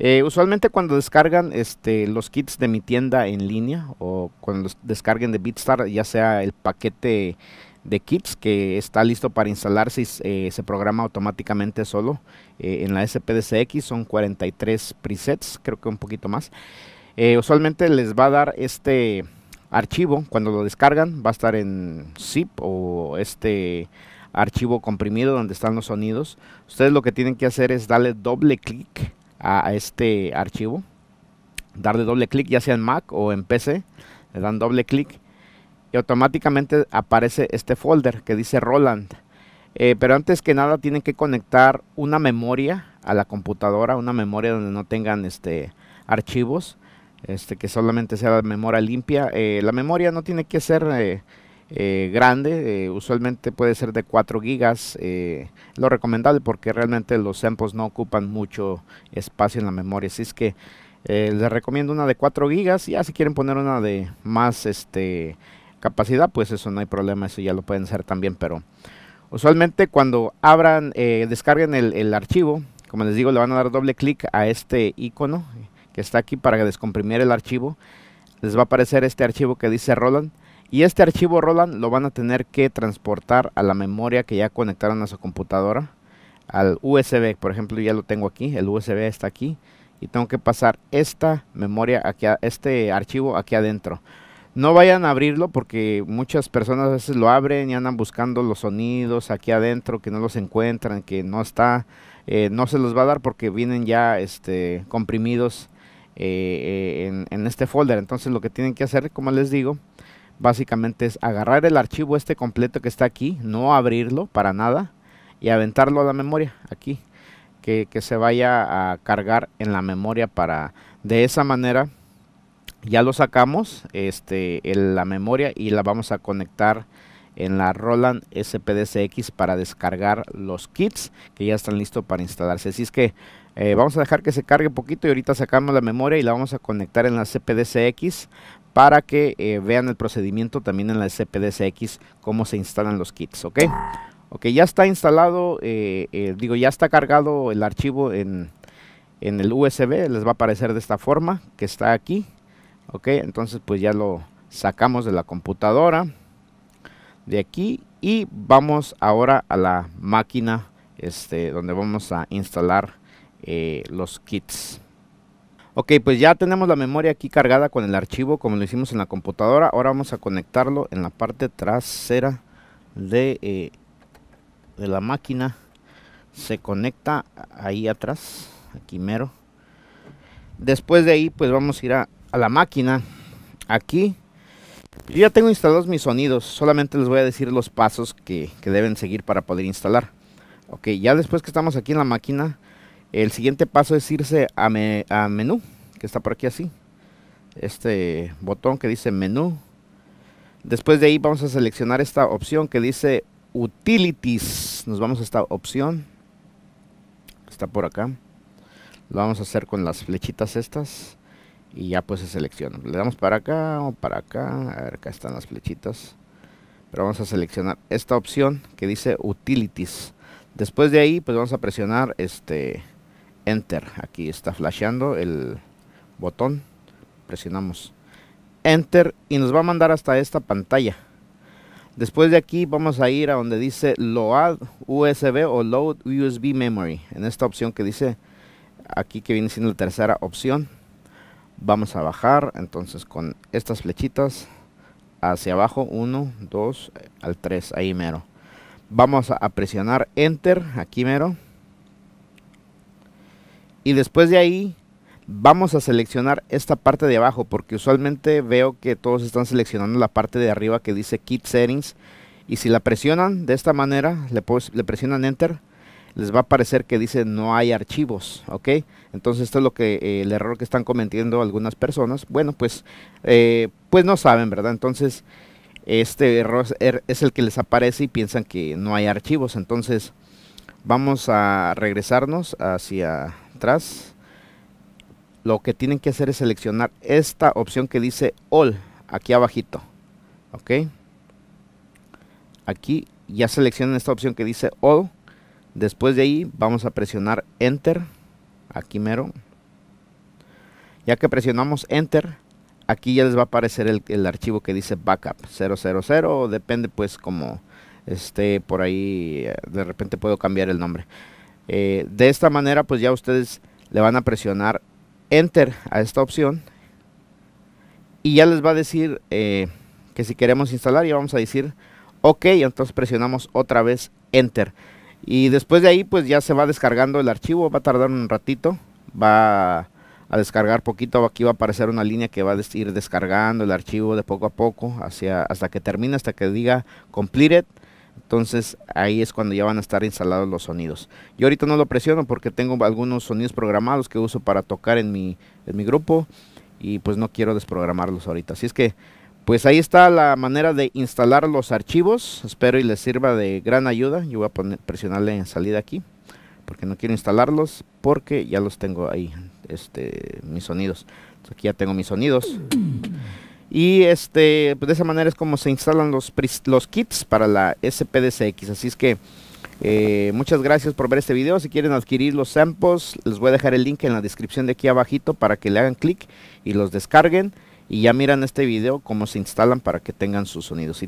Eh, usualmente cuando descargan este, los kits de mi tienda en línea o cuando los descarguen de Bitstar, ya sea el paquete de kits que está listo para instalarse y eh, se programa automáticamente solo eh, en la SPDCX, son 43 presets, creo que un poquito más. usualmente les va a dar este archivo, cuando lo descargan va a estar en zip o este archivo comprimido donde están los sonidos. Ustedes lo que tienen que hacer es darle doble clic a, este archivo, darle doble clic ya sea en Mac o en PC, le dan doble clic y automáticamente aparece este folder que dice Roland. Eh, pero antes que nada tienen que conectar una memoria a la computadora, una memoria donde no tengan este, archivos, este, que solamente sea la memoria limpia. Eh, la memoria no tiene que ser... Eh, eh, grande, eh, usualmente puede ser de 4 gigas, eh, lo recomendable porque realmente los samples no ocupan mucho espacio en la memoria, así es que les recomiendo una de 4 gigas, ya si quieren poner una de más este, capacidad, pues eso no hay problema, eso ya lo pueden hacer también, pero usualmente cuando abran, descarguen el, el archivo, como les digo, le van a dar doble clic a este icono que está aquí para descomprimir el archivo, les va a aparecer este archivo que dice Roland, y este archivo Roland lo van a tener que transportar a la memoria que ya conectaron a su computadora, al USB. Por ejemplo, ya lo tengo aquí, el USB está aquí. Y tengo que pasar esta memoria, aquí este archivo aquí adentro. No vayan a abrirlo porque muchas personas a veces lo abren y andan buscando los sonidos aquí adentro que no los encuentran, que no está, eh, no se los va a dar porque vienen ya este, comprimidos eh, eh, en, en este folder. Entonces lo que tienen que hacer, como les digo, básicamente es agarrar el archivo este completo que está aquí, no abrirlo para nada y aventarlo a la memoria aquí, que, se vaya a cargar en la memoria para de esa manera ya lo sacamos este en la memoria y la vamos a conectar en la Roland SPDCX para descargar los kits que ya están listos para instalarse. Así es que eh, vamos a dejar que se cargue un poquito y ahorita sacamos la memoria y la vamos a conectar en la CPDCX para que eh, vean el procedimiento también en la CPDCX, cómo se instalan los kits, ¿ok? Ok, ya está instalado, eh, eh, digo, ya está cargado el archivo en, el USB, les va a aparecer de esta forma, que está aquí, ok, entonces pues ya lo sacamos de la computadora, de aquí, y vamos ahora a la máquina, este, donde vamos a instalar los kits. Ok, pues ya tenemos la memoria aquí cargada con el archivo como lo hicimos en la computadora. Ahora vamos a conectarlo en la parte trasera de, eh, de la máquina. Se conecta ahí atrás, aquí mero. Después de ahí, pues vamos a ir a, la máquina. Aquí yo ya tengo instalados mis sonidos, solamente les voy a decir los pasos que, que, deben seguir para poder instalar. Ok, ya después que estamos aquí en la máquina, el siguiente paso es irse a, menú, que está por aquí así. Este botón que dice menú. Después de ahí vamos a seleccionar esta opción que dice Utilities. Nos vamos a esta opción. Está por acá. Lo vamos a hacer con las flechitas estas. Y ya pues se selecciona. Le damos para acá o para acá. A ver, acá están las flechitas. Pero vamos a seleccionar esta opción que dice Utilities. Después de ahí pues vamos a presionar este Enter. Aquí está flasheando el botón. Presionamos Enter y nos va a mandar hasta esta pantalla. Después de aquí vamos a ir a donde dice Load USB o Load USB Memory. En esta opción que dice aquí que viene siendo la tercera opción. Vamos a bajar entonces con estas flechitas hacia abajo 1, 2 al 3, ahí mero. Vamos a presionar Enter, aquí mero y después de ahí vamos a seleccionar esta parte de abajo porque usualmente veo que todos están seleccionando la parte de arriba que dice Kit Settings. Y si la presionan de esta manera, le, le presionan Enter, les va a aparecer que dice no hay archivos, ¿ok? Entonces esto es lo que eh, el error que están cometiendo algunas personas. Bueno, pues, eh, pues no saben, ¿verdad? Entonces este error er, es el que les aparece y piensan que no hay archivos. Entonces vamos a regresarnos hacia atrás, lo que tienen que hacer es seleccionar esta opción que dice All, aquí abajito. ¿Ok? Aquí ya seleccionan esta opción que dice All. Después de ahí vamos a presionar Enter. Aquí mero. Ya que presionamos Enter, aquí ya les va a aparecer el, el archivo que dice Backup 000. Depende pues como esté por ahí. Eh, de repente puedo cambiar el nombre. Eh, de esta manera, pues ya ustedes le van a presionar Enter a esta opción y ya les va a decir eh, que si queremos instalar ya vamos a decir ok entonces presionamos otra vez enter y después de ahí pues ya se va descargando el archivo va a tardar un ratito va a descargar poquito aquí va a aparecer una línea que va a ir descargando el archivo de poco a poco hacia hasta que termine hasta que diga completed entonces ahí es cuando ya van a estar instalados los sonidos. Yo ahorita no lo presiono porque tengo algunos sonidos programados que uso para tocar en mi, grupo y pues no quiero desprogramarlos ahorita. Así es que pues ahí está la manera de instalar los archivos. Espero y les sirva de gran ayuda. Yo voy a poner, presionarle en salida aquí porque no quiero instalarlos porque ya los tengo ahí, este, mis sonidos. aquí ya tengo mis sonidos. Y este, pues, de esa manera es como se instalan los, los kits para la SPDCX. Así es que eh, muchas gracias por ver este video. Si quieren adquirir los samples, les voy a dejar el link en la descripción de aquí abajito para que le hagan clic y los descarguen. Y ya miran este video cómo se instalan para que tengan sus sonidos.